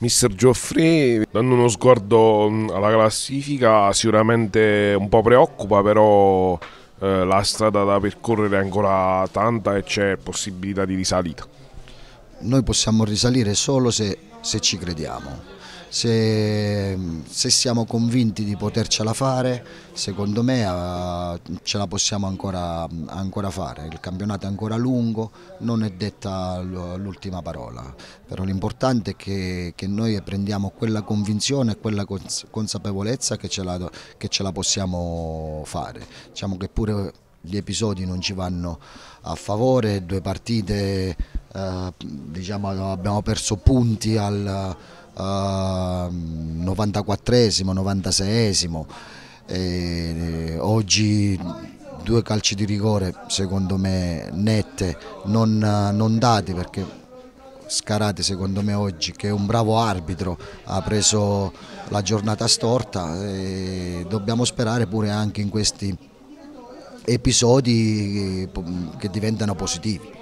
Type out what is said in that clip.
Mister Geoffrey, dando uno sguardo mm, alla classifica, sicuramente un po' preoccupa, però eh, la strada da percorrere è ancora tanta e c'è possibilità di risalita. Noi possiamo risalire solo se se ci crediamo. Se, se, siamo convinti di potercela fare, secondo me ah, ce la possiamo ancora, ancora fare. Il campionato è ancora lungo, non è detta l'ultima parola, però l'importante è che, che, noi prendiamo quella convinzione e quella consapevolezza che ce la, che ce la possiamo fare. Diciamo che pure gli episodi non ci vanno a favore, due partite eh, diciamo, abbiamo perso punti al eh, 94esimo, 96esimo, eh, oggi due calci di rigore secondo me nette, non, non dati perché Scarati secondo me oggi che è un bravo arbitro ha preso la giornata storta e dobbiamo sperare pure anche in questi episodi eh, che diventano positivi.